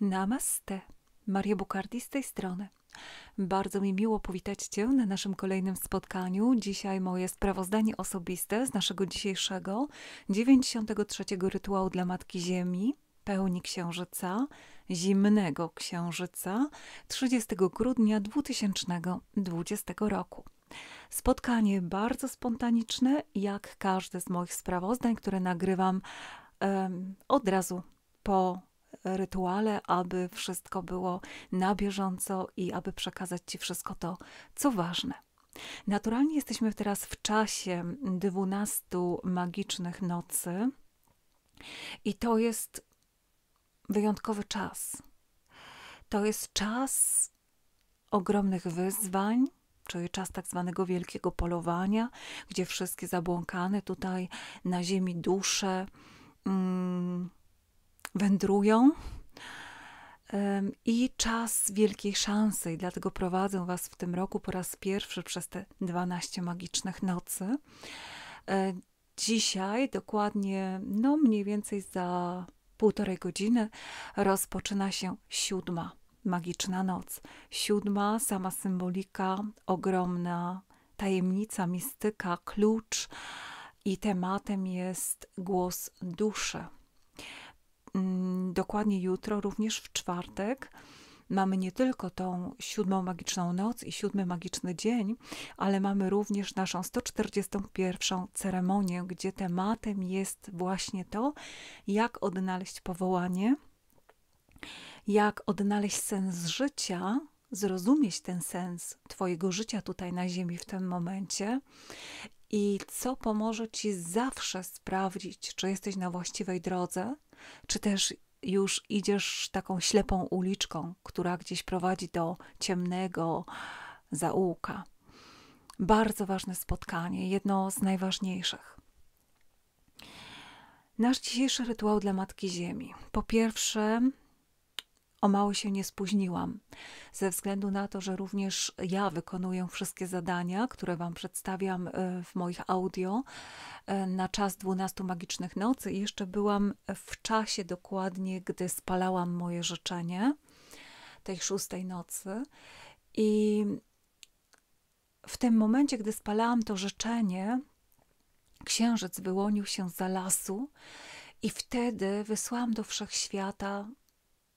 Namaste. Maria Bukardi z tej strony. Bardzo mi miło powitać Cię na naszym kolejnym spotkaniu. Dzisiaj moje sprawozdanie osobiste z naszego dzisiejszego 93 rytuału dla Matki Ziemi, pełni księżyca, zimnego księżyca 30 grudnia 2020 roku. Spotkanie bardzo spontaniczne, jak każde z moich sprawozdań, które nagrywam um, od razu po rytuale, aby wszystko było na bieżąco i aby przekazać Ci wszystko to, co ważne. Naturalnie jesteśmy teraz w czasie 12 magicznych nocy i to jest wyjątkowy czas. To jest czas ogromnych wyzwań, czyli czas tak zwanego wielkiego polowania, gdzie wszystkie zabłąkane tutaj na ziemi dusze mm, wędrują. I czas wielkiej szansy, i dlatego prowadzę Was w tym roku po raz pierwszy przez te 12 magicznych nocy. E, dzisiaj, dokładnie, no mniej więcej za półtorej godziny, rozpoczyna się siódma magiczna noc. Siódma, sama symbolika, ogromna tajemnica, mistyka, klucz, i tematem jest głos duszy Mm, dokładnie jutro, również w czwartek, mamy nie tylko tą siódmą magiczną noc i siódmy magiczny dzień, ale mamy również naszą 141 ceremonię, gdzie tematem jest właśnie to, jak odnaleźć powołanie, jak odnaleźć sens życia, zrozumieć ten sens Twojego życia tutaj na Ziemi w tym momencie i co pomoże ci zawsze sprawdzić, czy jesteś na właściwej drodze, czy też już idziesz taką ślepą uliczką, która gdzieś prowadzi do ciemnego zaułka. Bardzo ważne spotkanie, jedno z najważniejszych. Nasz dzisiejszy rytuał dla Matki Ziemi. Po pierwsze, o mało się nie spóźniłam, ze względu na to, że również ja wykonuję wszystkie zadania, które Wam przedstawiam e, w moich audio e, na czas 12 magicznych nocy. I jeszcze byłam w czasie dokładnie, gdy spalałam moje życzenie tej szóstej nocy. I w tym momencie, gdy spalałam to życzenie, księżyc wyłonił się za lasu. I wtedy wysłałam do wszechświata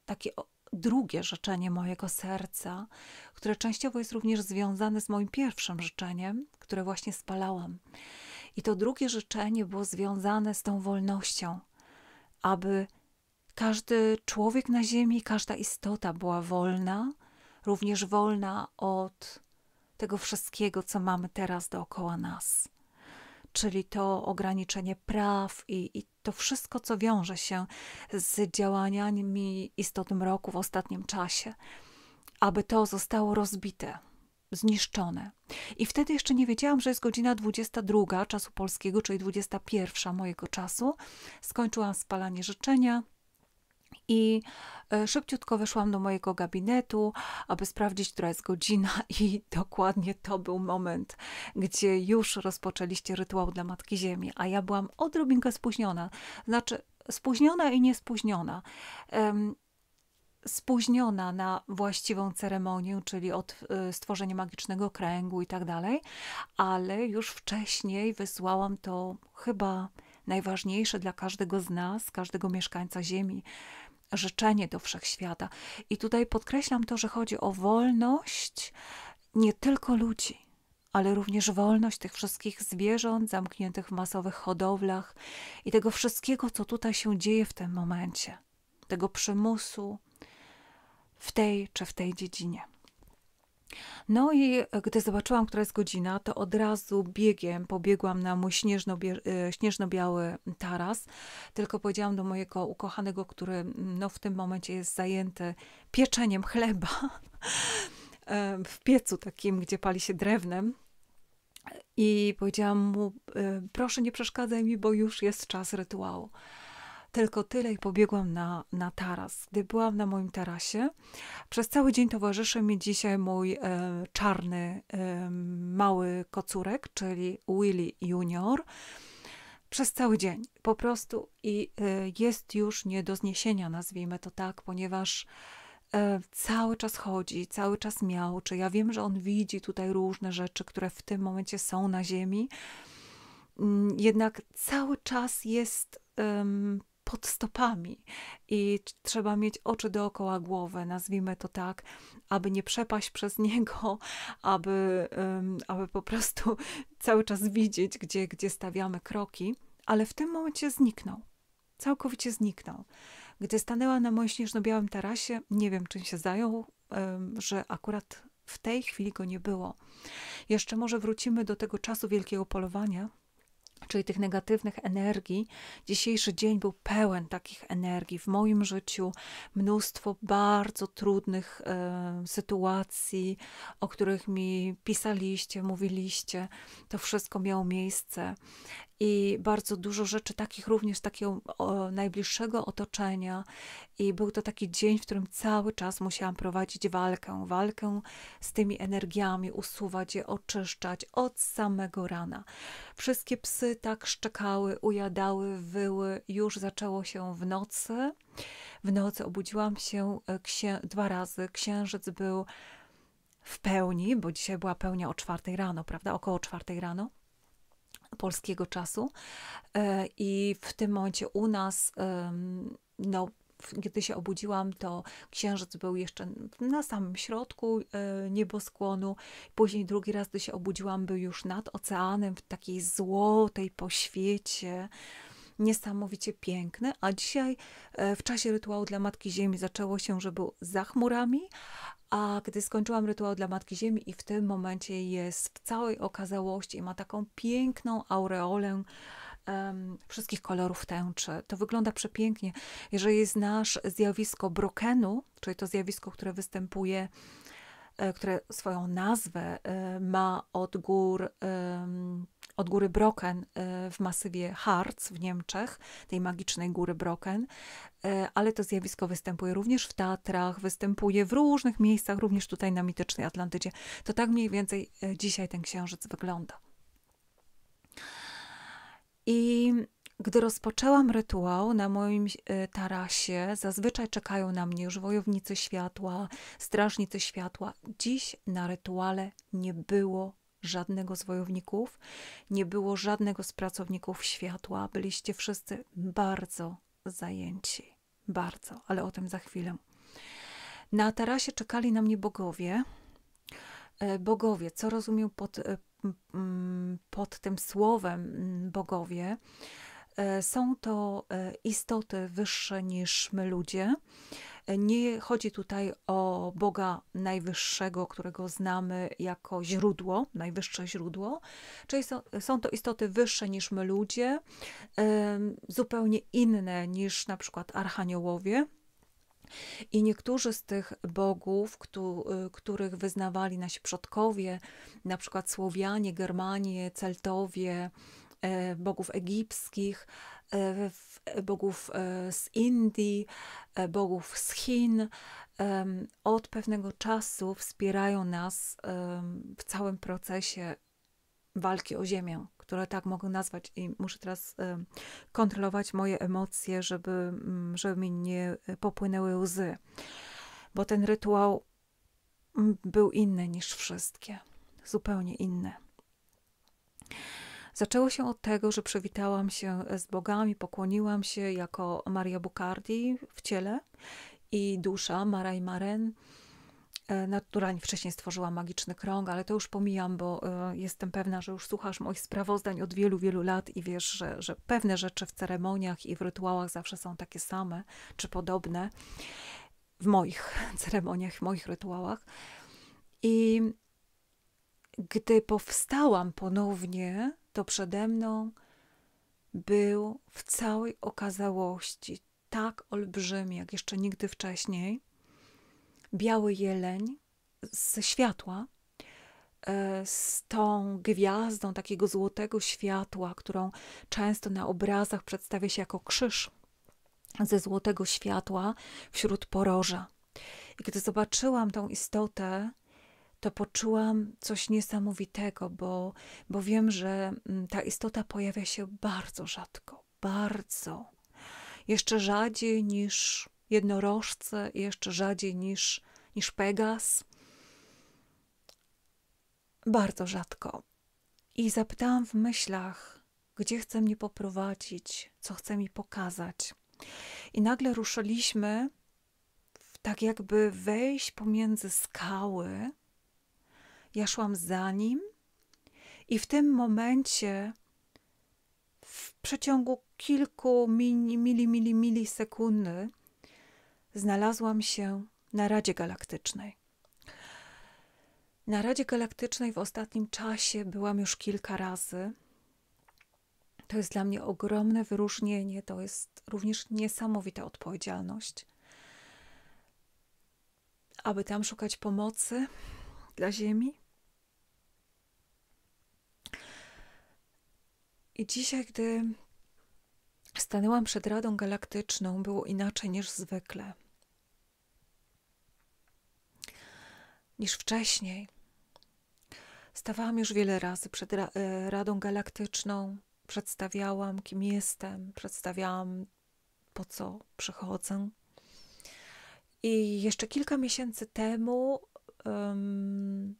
takie drugie życzenie mojego serca, które częściowo jest również związane z moim pierwszym życzeniem, które właśnie spalałam. I to drugie życzenie było związane z tą wolnością, aby każdy człowiek na Ziemi, każda istota była wolna, również wolna od tego wszystkiego, co mamy teraz dookoła nas czyli to ograniczenie praw i, i to wszystko, co wiąże się z działaniami istot mroku w ostatnim czasie, aby to zostało rozbite, zniszczone. I wtedy jeszcze nie wiedziałam, że jest godzina 22 czasu polskiego, czyli 21 mojego czasu. Skończyłam spalanie życzenia i e, szybciutko wyszłam do mojego gabinetu, aby sprawdzić, która jest godzina, i dokładnie to był moment, gdzie już rozpoczęliście rytuał dla Matki Ziemi, a ja byłam odrobinkę spóźniona. Znaczy, spóźniona i niespóźniona. Um, spóźniona na właściwą ceremonię, czyli od e, stworzenia magicznego kręgu i tak dalej, ale już wcześniej wysłałam to chyba najważniejsze dla każdego z nas, każdego mieszkańca Ziemi, życzenie do wszechświata. I tutaj podkreślam to, że chodzi o wolność nie tylko ludzi, ale również wolność tych wszystkich zwierząt zamkniętych w masowych hodowlach i tego wszystkiego, co tutaj się dzieje w tym momencie, tego przymusu w tej czy w tej dziedzinie. No i e, gdy zobaczyłam, która jest godzina, to od razu biegiem pobiegłam na mój e, śnieżno-biały taras. Tylko powiedziałam do mojego ukochanego, który mm, no, w tym momencie jest zajęty pieczeniem chleba e, w piecu takim, gdzie pali się drewnem. I powiedziałam mu, proszę nie przeszkadzaj mi, bo już jest czas rytuału tylko tyle i pobiegłam na, na taras. Gdy byłam na moim tarasie, przez cały dzień towarzyszy mi dzisiaj mój e, czarny, e, mały kocurek, czyli Willy Junior przez cały dzień po prostu i e, jest już nie do zniesienia, nazwijmy to tak, ponieważ e, cały czas chodzi, cały czas czy Ja wiem, że on widzi tutaj różne rzeczy, które w tym momencie są na ziemi, mm, jednak cały czas jest pod stopami i trzeba mieć oczy dookoła głowy, nazwijmy to tak, aby nie przepaść przez niego, aby, aby po prostu cały czas widzieć, gdzie, gdzie stawiamy kroki, ale w tym momencie zniknął. Całkowicie zniknął. Gdy stanęła na moim śnieżno-białym tarasie, nie wiem czym się zajął, że akurat w tej chwili go nie było. Jeszcze może wrócimy do tego czasu wielkiego polowania, czyli tych negatywnych energii. Dzisiejszy dzień był pełen takich energii. W moim życiu mnóstwo bardzo trudnych e, sytuacji, o których mi pisaliście, mówiliście. To wszystko miało miejsce. I bardzo dużo rzeczy takich również takiego o, najbliższego otoczenia. I był to taki dzień, w którym cały czas musiałam prowadzić walkę. Walkę z tymi energiami, usuwać je, oczyszczać od samego rana. Wszystkie psy psy tak szczekały, ujadały, wyły. Już zaczęło się w nocy. W nocy obudziłam się e, dwa razy. Księżyc był w pełni, bo dzisiaj była pełnia o czwartej rano, prawda? Około czwartej rano polskiego czasu. E, I w tym momencie u nas no, gdy się obudziłam, to księżyc był jeszcze na samym środku e, nieboskłonu. Później drugi raz, gdy się obudziłam, był już nad oceanem w takiej złotej poświecie. Niesamowicie piękny, a dzisiaj e, w czasie rytuału dla Matki Ziemi zaczęło się, że był za chmurami, a gdy skończyłam rytuał dla Matki Ziemi i w tym momencie jest w całej okazałości i ma taką piękną aureolę um, wszystkich kolorów tęczy. To wygląda przepięknie. Jeżeli znasz zjawisko brokenu, czyli to zjawisko, które występuje, e, które swoją nazwę e, ma od gór um, od góry Brocken e, w masywie Harz w Niemczech, tej magicznej góry Brocken, ale to zjawisko występuje również w Tatrach, występuje w różnych miejscach, również tutaj na mitycznej Atlantydzie. To tak mniej więcej dzisiaj ten księżyc wygląda. I gdy rozpoczęłam rytuał na moim e, tarasie, zazwyczaj czekają na mnie już wojownicy światła, strażnicy światła. Dziś na rytuale nie było żadnego z wojowników, nie było żadnego z pracowników światła. Byliście wszyscy bardzo zajęci. Bardzo, ale o tym za chwilę. Na tarasie czekali na mnie bogowie, E, bogowie, co rozumiem pod, e, pod tym słowem bogowie. E, są to istoty wyższe niż my ludzie. Nie chodzi tutaj o Boga Najwyższego, którego znamy jako źródło, najwyższe źródło, czyli są, są to istoty wyższe niż my ludzie, zupełnie inne niż na przykład archaniołowie, i niektórzy z tych bogów, y, których wyznawali nasi przodkowie, na przykład Słowianie, Germanie, Celtowie, e, bogów egipskich, e, bogów e, z Indii, bogów z Chin, od pewnego czasu wspierają nas w całym procesie walki o ziemię które tak mogę nazwać i muszę teraz e, kontrolować moje emocje, żeby, mm, żeby mi nie e, popłynęły łzy. Bo ten rytuał mm, był inny niż wszystkie. Zupełnie inny. Zaczęło się od tego, że przywitałam się z bogami, pokłoniłam się jako Maria Bukardi w ciele i dusza i Maren. E, naturalnie wcześniej stworzyła magiczny krąg, ale to już pomijam, bo e, jestem pewna, że już słuchasz moich sprawozdań od wielu, wielu lat i wiesz, że, że pewne rzeczy w ceremoniach i w rytuałach zawsze są takie same czy podobne w moich ceremoniach, w moich rytuałach. I gdy powstałam ponownie, to przede mną był w całej okazałości tak olbrzymi, jak jeszcze nigdy wcześniej biały jeleń ze światła, e, z tą gwiazdą takiego złotego światła, którą często na obrazach przedstawia się jako krzyż ze złotego światła wśród poroża. I gdy zobaczyłam tą istotę, to poczułam coś niesamowitego, bo, bo wiem, że mm, ta istota pojawia się bardzo rzadko, bardzo. Jeszcze rzadziej niż jednorożce, jeszcze rzadziej niż, niż Pegas. Bardzo rzadko. I zapytałam w myślach, gdzie chce mnie poprowadzić, co chce mi pokazać. I nagle ruszyliśmy, tak jakby wejść pomiędzy skały. Ja szłam za nim, i w tym momencie, w przeciągu kilku mili, mili, mili, milisekundy, znalazłam się na Radzie Galaktycznej. Na Radzie Galaktycznej w ostatnim czasie byłam już kilka razy. To jest dla mnie ogromne wyróżnienie, to jest również niesamowita odpowiedzialność. Aby tam szukać pomocy dla Ziemi. I dzisiaj, gdy stanęłam przed Radą Galaktyczną, było inaczej niż zwykle. niż wcześniej. Stawałam już wiele razy przed e, Radą Galaktyczną, przedstawiałam, kim jestem, przedstawiałam, po co przychodzę. I jeszcze kilka miesięcy temu um,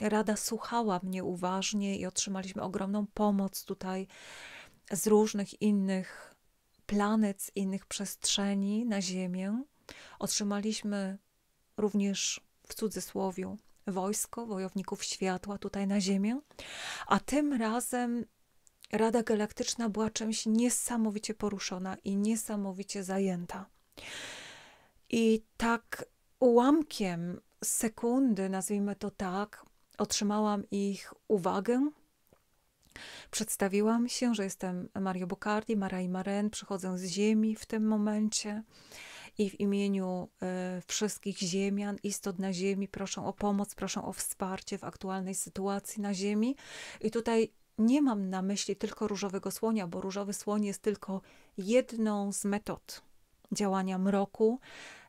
Rada słuchała mnie uważnie i otrzymaliśmy ogromną pomoc tutaj z różnych innych planet, z innych przestrzeni na Ziemię. Otrzymaliśmy również w cudzysłowie wojsko wojowników światła tutaj na Ziemię, a tym razem Rada Galaktyczna była czymś niesamowicie poruszona i niesamowicie zajęta. I tak ułamkiem sekundy, nazwijmy to tak, otrzymałam ich uwagę. Przedstawiłam się, że jestem Mario Bocardi, i Maren, przychodzę z Ziemi w tym momencie i w imieniu e, wszystkich ziemian, istot na ziemi proszę o pomoc, proszę o wsparcie w aktualnej sytuacji na ziemi. I tutaj nie mam na myśli tylko różowego słonia, bo różowy słoń jest tylko jedną z metod działania mroku,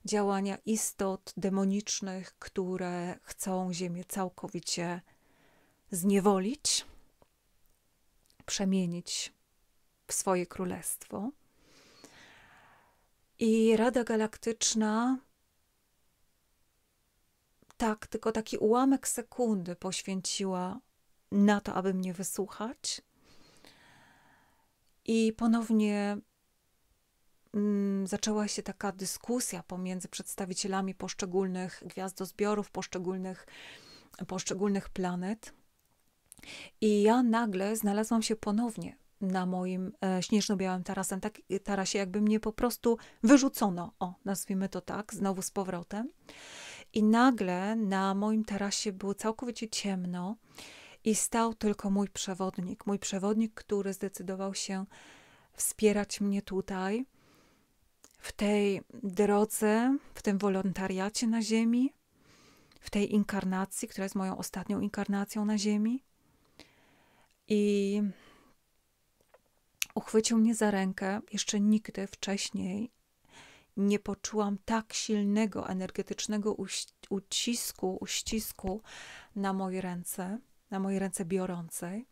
działania istot demonicznych, które chcą Ziemię całkowicie zniewolić, przemienić w swoje królestwo. I Rada Galaktyczna. Tak, tylko taki ułamek sekundy poświęciła na to, aby mnie wysłuchać. I ponownie mm, zaczęła się taka dyskusja pomiędzy przedstawicielami poszczególnych gwiazdozbiorów, poszczególnych, poszczególnych planet. I ja nagle znalazłam się ponownie na moim e, śnieżno-białym tarasem, tak, e, tarasie, jakby mnie po prostu wyrzucono, o, nazwijmy to tak, znowu z powrotem. I nagle na moim tarasie było całkowicie ciemno i stał tylko mój przewodnik. Mój przewodnik, który zdecydował się wspierać mnie tutaj, w tej drodze, w tym wolontariacie na Ziemi, w tej inkarnacji, która jest moją ostatnią inkarnacją na Ziemi. I Uchwycił mnie za rękę, jeszcze nigdy wcześniej nie poczułam tak silnego, energetycznego ucisku, uścisku na moje ręce, na moje ręce biorącej.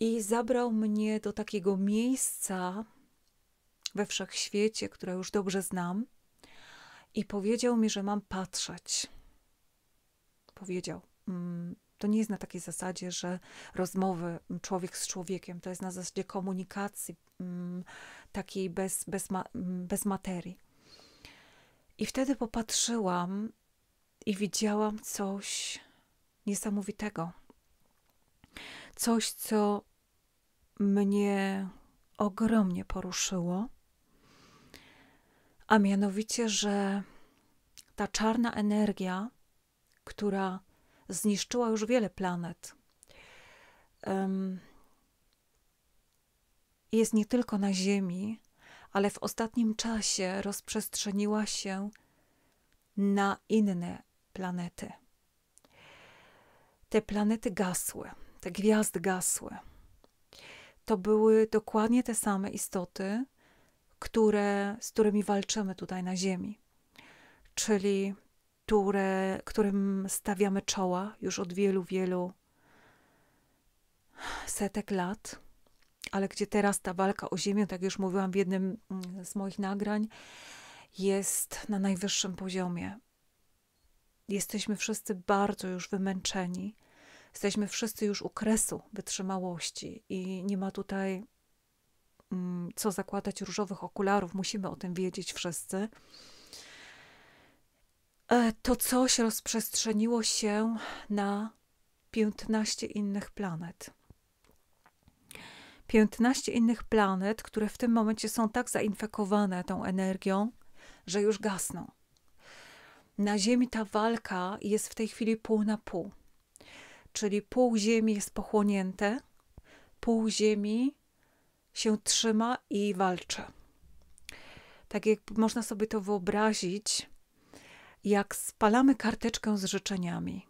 I zabrał mnie do takiego miejsca we wszechświecie, które już dobrze znam, i powiedział mi, że mam patrzeć. Powiedział: mm, to nie jest na takiej zasadzie, że rozmowy człowiek z człowiekiem, to jest na zasadzie komunikacji takiej bez, bez, bez materii. I wtedy popatrzyłam i widziałam coś niesamowitego. Coś, co mnie ogromnie poruszyło, a mianowicie, że ta czarna energia, która zniszczyła już wiele planet. Jest nie tylko na Ziemi, ale w ostatnim czasie rozprzestrzeniła się na inne planety. Te planety gasły, te gwiazdy gasły. To były dokładnie te same istoty, które, z którymi walczymy tutaj na Ziemi. Czyli które, którym stawiamy czoła już od wielu, wielu setek lat, ale gdzie teraz ta walka o ziemię, tak już mówiłam w jednym mm, z moich nagrań, jest na najwyższym poziomie. Jesteśmy wszyscy bardzo już wymęczeni. Jesteśmy wszyscy już u kresu wytrzymałości i nie ma tutaj mm, co zakładać różowych okularów. Musimy o tym wiedzieć wszyscy. E, to coś rozprzestrzeniło się na 15 innych planet. 15 innych planet, które w tym momencie są tak zainfekowane tą energią, że już gasną. Na Ziemi ta walka jest w tej chwili pół na pół. Czyli pół Ziemi jest pochłonięte, pół Ziemi się trzyma i walczy. Tak jak można sobie to wyobrazić, jak spalamy karteczkę z życzeniami.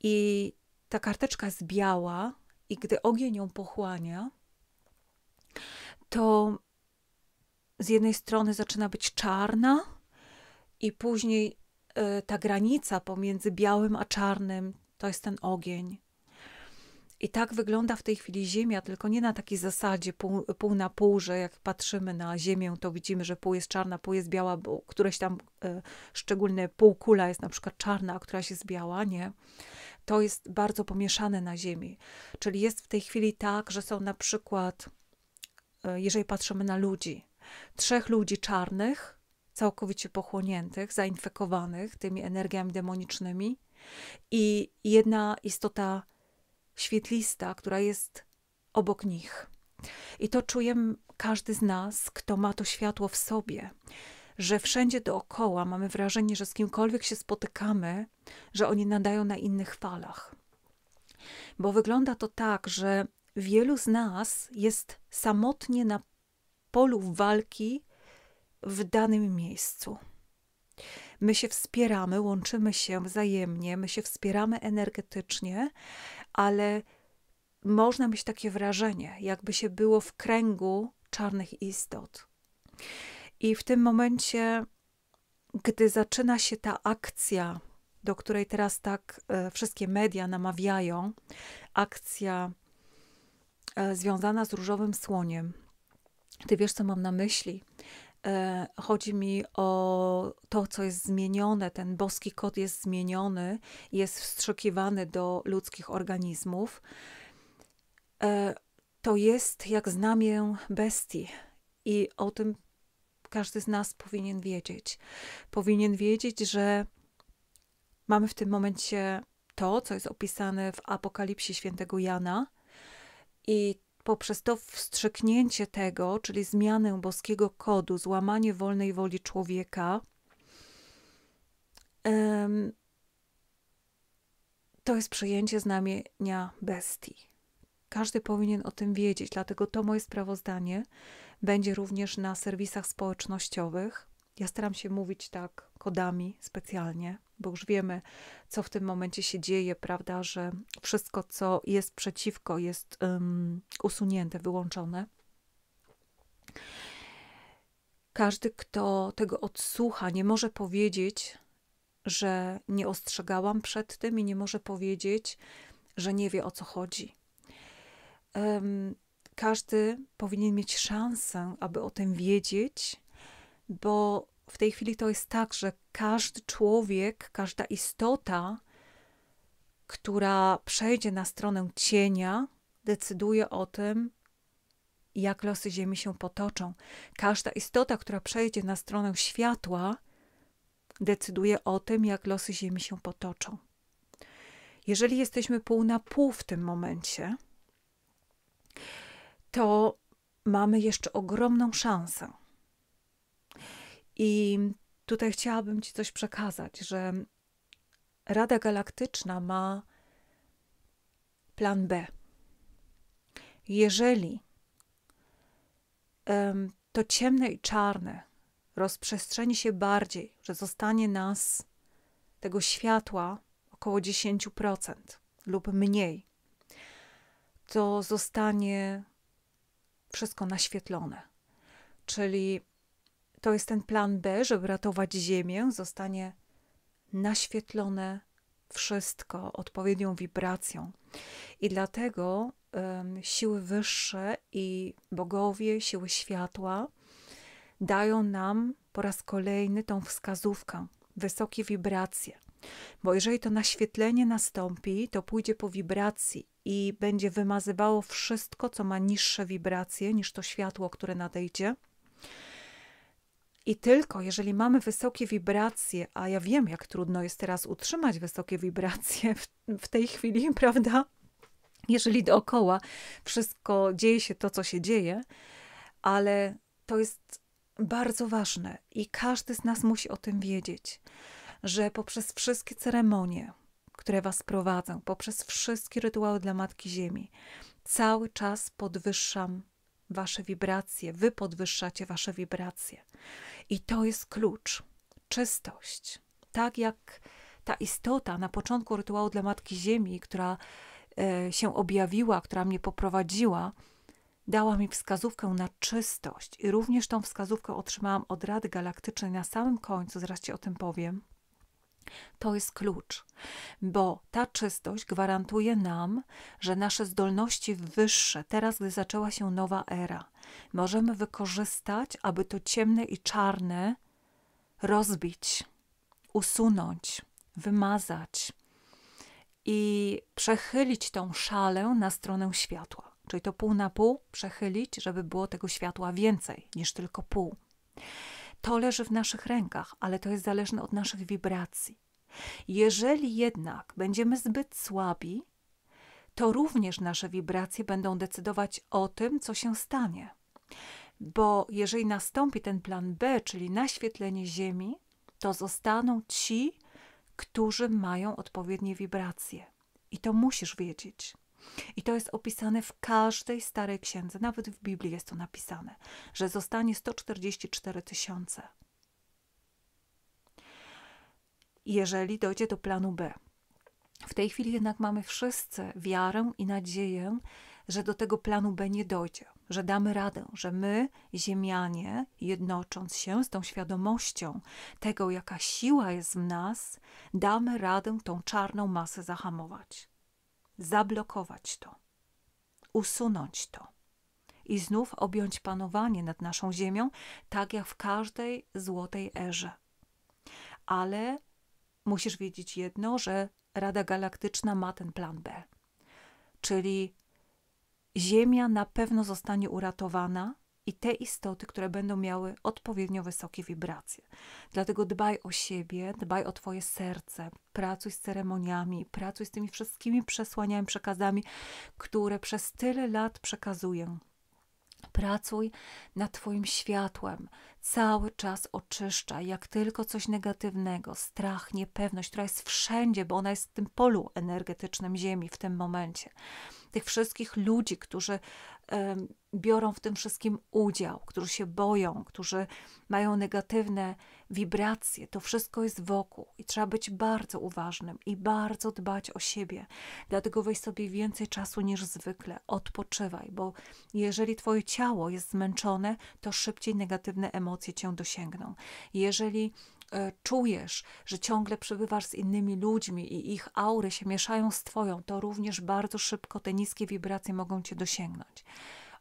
I ta karteczka jest biała, i gdy ogień ją pochłania, to z jednej strony zaczyna być czarna, i później e, ta granica pomiędzy białym a czarnym to jest ten ogień. I tak wygląda w tej chwili Ziemia, tylko nie na takiej zasadzie pół, pół na pół, że jak patrzymy na Ziemię, to widzimy, że pół jest czarna, pół jest biała, bo któreś tam y, szczególne półkula jest na przykład czarna, a któraś jest biała. Nie. To jest bardzo pomieszane na Ziemi. Czyli jest w tej chwili tak, że są na przykład, y, jeżeli patrzymy na ludzi, trzech ludzi czarnych, całkowicie pochłoniętych, zainfekowanych tymi energiami demonicznymi i jedna istota świetlista, która jest obok nich. I to czuje każdy z nas, kto ma to światło w sobie, że wszędzie dookoła mamy wrażenie, że z kimkolwiek się spotykamy, że oni nadają na innych falach. Bo wygląda to tak, że wielu z nas jest samotnie na polu walki w danym miejscu. My się wspieramy, łączymy się wzajemnie, my się wspieramy energetycznie, ale można mieć takie wrażenie, jakby się było w kręgu czarnych istot. I w tym momencie, gdy zaczyna się ta akcja, do której teraz tak e, wszystkie media namawiają, akcja e, związana z różowym słoniem, ty wiesz, co mam na myśli. E, chodzi mi o to, co jest zmienione, ten boski kod jest zmieniony, jest wstrzykiwany do ludzkich organizmów. E, to jest jak znamię bestii i o tym każdy z nas powinien wiedzieć. Powinien wiedzieć, że mamy w tym momencie to, co jest opisane w Apokalipsie świętego Jana i poprzez to wstrzyknięcie tego, czyli zmianę boskiego kodu, złamanie wolnej woli człowieka, to jest przyjęcie znamienia bestii. Każdy powinien o tym wiedzieć, dlatego to moje sprawozdanie będzie również na serwisach społecznościowych. Ja staram się mówić tak kodami specjalnie, bo już wiemy, co w tym momencie się dzieje, prawda, że wszystko, co jest przeciwko, jest um, usunięte, wyłączone. Każdy, kto tego odsłucha, nie może powiedzieć, że nie ostrzegałam przed tym i nie może powiedzieć, że nie wie o co chodzi. Um, każdy powinien mieć szansę, aby o tym wiedzieć, bo w tej chwili to jest tak, że każdy człowiek, każda istota, która przejdzie na stronę cienia, decyduje o tym, jak losy Ziemi się potoczą. Każda istota, która przejdzie na stronę światła, decyduje o tym, jak losy Ziemi się potoczą. Jeżeli jesteśmy pół na pół w tym momencie, to mamy jeszcze ogromną szansę i tutaj chciałabym Ci coś przekazać, że Rada Galaktyczna ma plan B. Jeżeli um, to ciemne i czarne rozprzestrzeni się bardziej, że zostanie nas tego światła około 10% lub mniej, to zostanie wszystko naświetlone. Czyli to jest ten plan B, żeby ratować Ziemię, zostanie naświetlone wszystko odpowiednią wibracją. I dlatego um, siły wyższe i bogowie, siły światła dają nam po raz kolejny tą wskazówkę wysokie wibracje. Bo jeżeli to naświetlenie nastąpi, to pójdzie po wibracji i będzie wymazywało wszystko, co ma niższe wibracje niż to światło, które nadejdzie i tylko jeżeli mamy wysokie wibracje, a ja wiem, jak trudno jest teraz utrzymać wysokie wibracje w, w tej chwili, prawda? Jeżeli dookoła wszystko dzieje się to, co się dzieje, ale to jest bardzo ważne i każdy z nas musi o tym wiedzieć, że poprzez wszystkie ceremonie, które Was prowadzą, poprzez wszystkie rytuały dla Matki Ziemi, cały czas podwyższam wasze wibracje, wy podwyższacie wasze wibracje. I to jest klucz. Czystość. Tak jak ta istota na początku rytuału dla Matki Ziemi, która e, się objawiła, która mnie poprowadziła, dała mi wskazówkę na czystość i również tą wskazówkę otrzymałam od Rady Galaktycznej na samym końcu, zresztą o tym powiem. To jest klucz, bo ta czystość gwarantuje nam, że nasze zdolności wyższe, teraz gdy zaczęła się nowa era, możemy wykorzystać, aby to ciemne i czarne rozbić, usunąć, wymazać i przechylić tą szalę na stronę światła. Czyli to pół na pół przechylić, żeby było tego światła więcej niż tylko pół. To leży w naszych rękach, ale to jest zależne od naszych wibracji. Jeżeli jednak będziemy zbyt słabi, to również nasze wibracje będą decydować o tym, co się stanie. Bo jeżeli nastąpi ten plan B, czyli naświetlenie Ziemi, to zostaną ci, którzy mają odpowiednie wibracje. I to musisz wiedzieć. I to jest opisane w każdej starej księdze, nawet w Biblii jest to napisane, że zostanie 144 tysiące. Jeżeli dojdzie do planu B. W tej chwili jednak mamy wszyscy wiarę i nadzieję, że do tego planu B nie dojdzie, że damy radę, że my, Ziemianie, jednocząc się z tą świadomością tego, jaka siła jest w nas, damy radę tą czarną masę zahamować zablokować to, usunąć to i znów objąć panowanie nad naszą ziemią, tak jak w każdej złotej erze. Ale musisz wiedzieć jedno, że Rada Galaktyczna ma ten plan B. Czyli Ziemia na pewno zostanie uratowana, i te istoty, które będą miały odpowiednio wysokie wibracje. Dlatego dbaj o siebie, dbaj o Twoje serce, pracuj z ceremoniami, pracuj z tymi wszystkimi przesłaniami, przekazami, które przez tyle lat przekazuję. Pracuj nad Twoim światłem, cały czas oczyszczaj, jak tylko coś negatywnego, strach, niepewność, która jest wszędzie, bo ona jest w tym polu energetycznym Ziemi w tym momencie. Tych wszystkich ludzi, którzy biorą w tym wszystkim udział, którzy się boją, którzy mają negatywne wibracje. To wszystko jest wokół i trzeba być bardzo uważnym i bardzo dbać o siebie. Dlatego weź sobie więcej czasu niż zwykle. Odpoczywaj, bo jeżeli twoje ciało jest zmęczone, to szybciej negatywne emocje cię dosięgną. Jeżeli E, czujesz, że ciągle przebywasz z innymi ludźmi i ich aury się mieszają z Twoją, to również bardzo szybko te niskie wibracje mogą Cię dosięgnąć.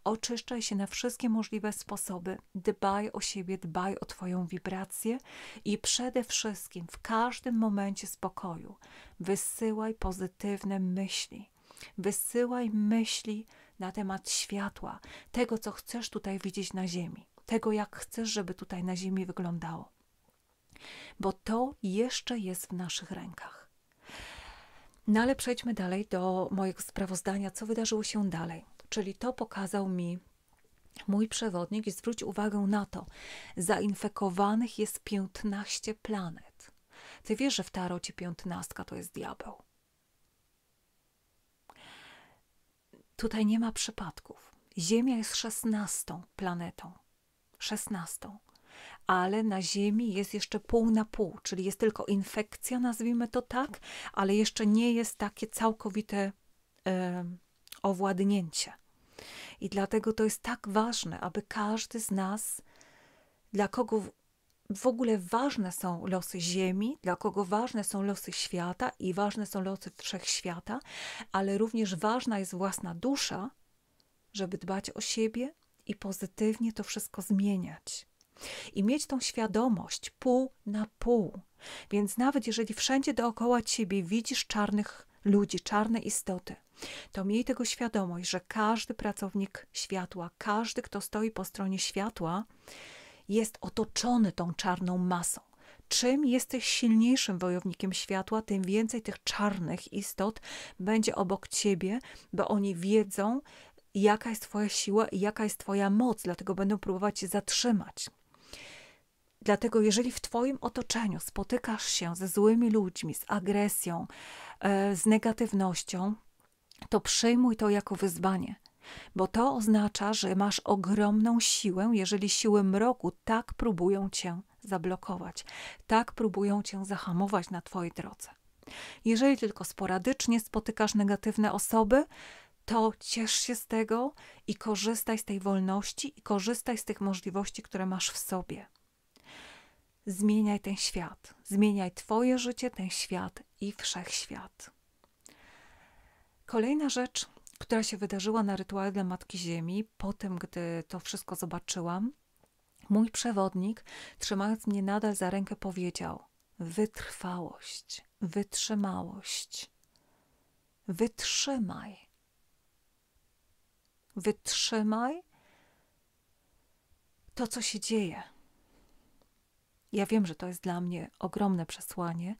Oczyszczaj się na wszystkie możliwe sposoby, dbaj o siebie, dbaj o Twoją wibrację i przede wszystkim w każdym momencie spokoju wysyłaj pozytywne myśli. Wysyłaj myśli na temat światła, tego, co chcesz tutaj widzieć na Ziemi, tego, jak chcesz, żeby tutaj na Ziemi wyglądało bo to jeszcze jest w naszych rękach. No ale przejdźmy dalej do mojego sprawozdania, co wydarzyło się dalej. Czyli to pokazał mi mój przewodnik i zwróć uwagę na to, zainfekowanych jest 15 planet. Ty wiesz, że w tarocie piętnastka to jest diabeł. Tutaj nie ma przypadków. Ziemia jest szesnastą planetą. Szesnastą ale na Ziemi jest jeszcze pół na pół, czyli jest tylko infekcja, nazwijmy to tak, ale jeszcze nie jest takie całkowite e, owładnięcie. I dlatego to jest tak ważne, aby każdy z nas, dla kogo w ogóle ważne są losy Ziemi, dla kogo ważne są losy świata i ważne są losy wszechświata, ale również ważna jest własna dusza, żeby dbać o siebie i pozytywnie to wszystko zmieniać i mieć tą świadomość pół na pół. Więc nawet jeżeli wszędzie dookoła ciebie widzisz czarnych ludzi, czarne istoty, to miej tego świadomość, że każdy pracownik światła, każdy, kto stoi po stronie światła, jest otoczony tą czarną masą. Czym jesteś silniejszym wojownikiem światła, tym więcej tych czarnych istot będzie obok ciebie, bo oni wiedzą, jaka jest Twoja siła i jaka jest Twoja moc, dlatego będą próbować cię zatrzymać. Dlatego, jeżeli w Twoim otoczeniu spotykasz się ze złymi ludźmi, z agresją, e, z negatywnością, to przyjmuj to jako wyzwanie, bo to oznacza, że masz ogromną siłę, jeżeli siły mroku tak próbują Cię zablokować, tak próbują Cię zahamować na Twojej drodze. Jeżeli tylko sporadycznie spotykasz negatywne osoby, to ciesz się z tego i korzystaj z tej wolności i korzystaj z tych możliwości, które masz w sobie. Zmieniaj ten świat, zmieniaj Twoje życie, ten świat i wszechświat. Kolejna rzecz, która się wydarzyła na rytuale dla Matki Ziemi, po tym, gdy to wszystko zobaczyłam, mój przewodnik, trzymając mnie nadal za rękę, powiedział: Wytrwałość, wytrzymałość. Wytrzymaj. Wytrzymaj to, co się dzieje. Ja wiem, że to jest dla mnie ogromne przesłanie,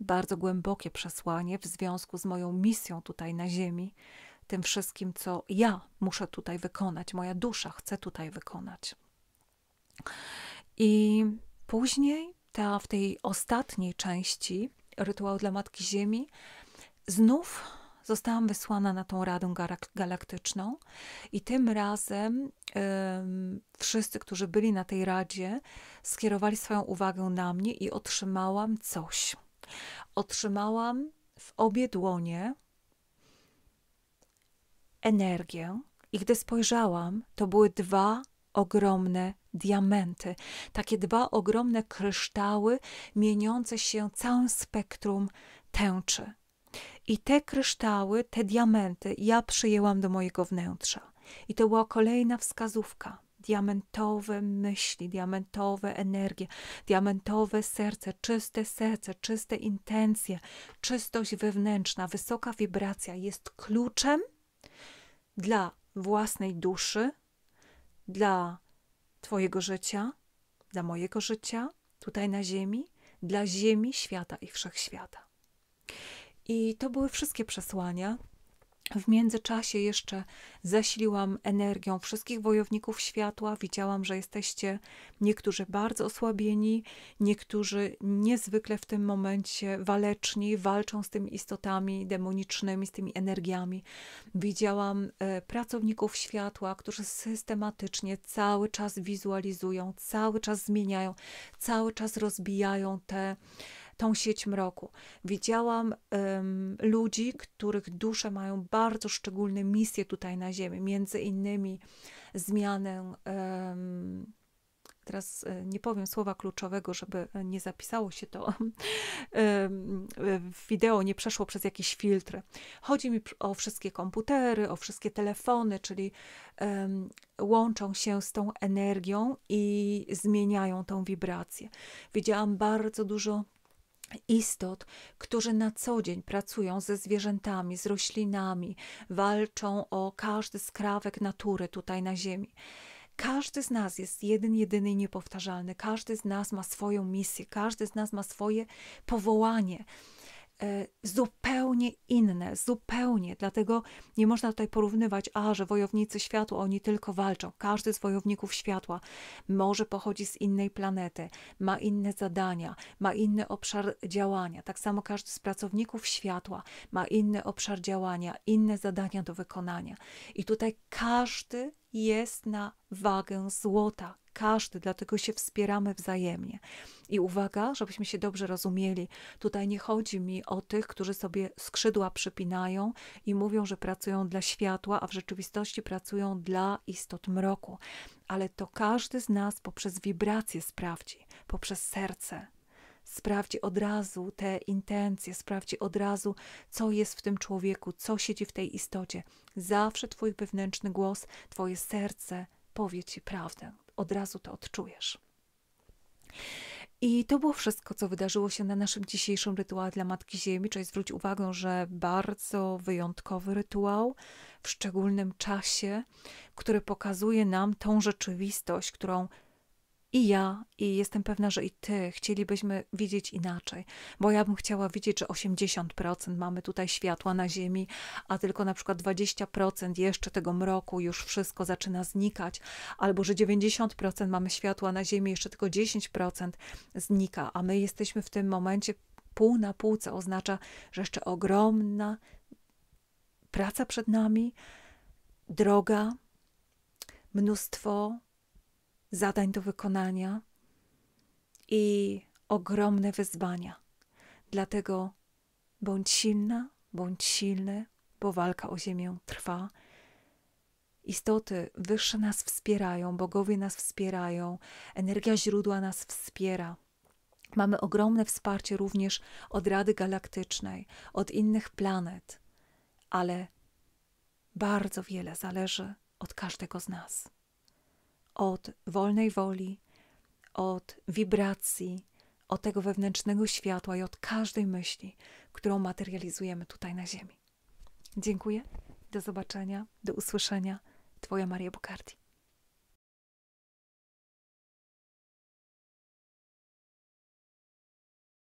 bardzo głębokie przesłanie w związku z moją misją tutaj na Ziemi, tym wszystkim, co ja muszę tutaj wykonać, moja dusza chce tutaj wykonać. I później, ta, w tej ostatniej części rytuał dla Matki Ziemi, znów zostałam wysłana na tą Radę Galaktyczną i tym razem um, wszyscy, którzy byli na tej Radzie, skierowali swoją uwagę na mnie i otrzymałam coś. Otrzymałam w obie dłonie energię, i gdy spojrzałam, to były dwa ogromne diamenty, takie dwa ogromne kryształy mieniące się całym spektrum tęczy. I te kryształy, te diamenty ja przyjęłam do mojego wnętrza. I to była kolejna wskazówka. Diamentowe myśli, diamentowe energie, diamentowe serce, czyste serce, czyste intencje, czystość wewnętrzna, wysoka wibracja jest kluczem dla własnej duszy, dla Twojego życia, dla mojego życia tutaj na Ziemi, dla Ziemi, świata i wszechświata. I to były wszystkie przesłania. W międzyczasie jeszcze zasiliłam energią wszystkich wojowników światła. Widziałam, że jesteście niektórzy bardzo osłabieni, niektórzy niezwykle w tym momencie waleczni, walczą z tymi istotami demonicznymi, z tymi energiami. Widziałam e, pracowników światła, którzy systematycznie cały czas wizualizują, cały czas zmieniają, cały czas rozbijają te tą sieć mroku. Widziałam um, ludzi, których dusze mają bardzo szczególne misje tutaj na Ziemi, między innymi zmianę. Um, teraz e, nie powiem słowa kluczowego, żeby nie zapisało się to wideo, nie przeszło przez jakieś filtry. Chodzi mi o wszystkie komputery, o wszystkie telefony, czyli um, łączą się z tą energią i zmieniają tą wibrację. Widziałam bardzo dużo istot, którzy na co dzień pracują ze zwierzętami, z roślinami, walczą o każdy skrawek natury tutaj na Ziemi. Każdy z nas jest jeden, jedyny i niepowtarzalny. Każdy z nas ma swoją misję, każdy z nas ma swoje powołanie. E, zupełnie inne, zupełnie. Dlatego nie można tutaj porównywać, a że wojownicy światła, oni tylko walczą. Każdy z wojowników światła może pochodzi z innej planety, ma inne zadania, ma inny obszar działania. Tak samo każdy z pracowników światła ma inny obszar działania, inne zadania do wykonania. I tutaj każdy jest na wagę złota każdy, dlatego się wspieramy wzajemnie. I uwaga, żebyśmy się dobrze rozumieli, tutaj nie chodzi mi o tych, którzy sobie skrzydła przypinają i mówią, że pracują dla światła, a w rzeczywistości pracują dla istot mroku. Ale to każdy z nas poprzez wibracje sprawdzi, poprzez serce, sprawdzi od razu te intencje, sprawdzi od razu, co jest w tym człowieku, co siedzi w tej istocie. Zawsze Twój wewnętrzny głos, Twoje serce powie Ci prawdę od razu to odczujesz. I to było wszystko, co wydarzyło się na naszym dzisiejszym rytuale dla Matki Ziemi. Czyli zwróć uwagę, że bardzo wyjątkowy rytuał w szczególnym czasie, który pokazuje nam tą rzeczywistość, którą i ja, i jestem pewna, że i ty chcielibyśmy widzieć inaczej, bo ja bym chciała widzieć, że 80% mamy tutaj światła na Ziemi, a tylko na przykład 20% jeszcze tego mroku już wszystko zaczyna znikać, albo że 90% mamy światła na Ziemi, jeszcze tylko 10% znika, a my jesteśmy w tym momencie pół na pół, co oznacza, że jeszcze ogromna praca przed nami, droga, mnóstwo zadań do wykonania i ogromne wyzwania. Dlatego bądź silna, bądź silny, bo walka o ziemię trwa. Istoty wyższe nas wspierają, bogowie nas wspierają, energia źródła nas wspiera. Mamy ogromne wsparcie również od Rady Galaktycznej, od innych planet, ale bardzo wiele zależy od każdego z nas od wolnej woli, od wibracji, od tego wewnętrznego światła i od każdej myśli, którą materializujemy tutaj na Ziemi. Dziękuję, do zobaczenia, do usłyszenia. Twoja Maria Bukardi.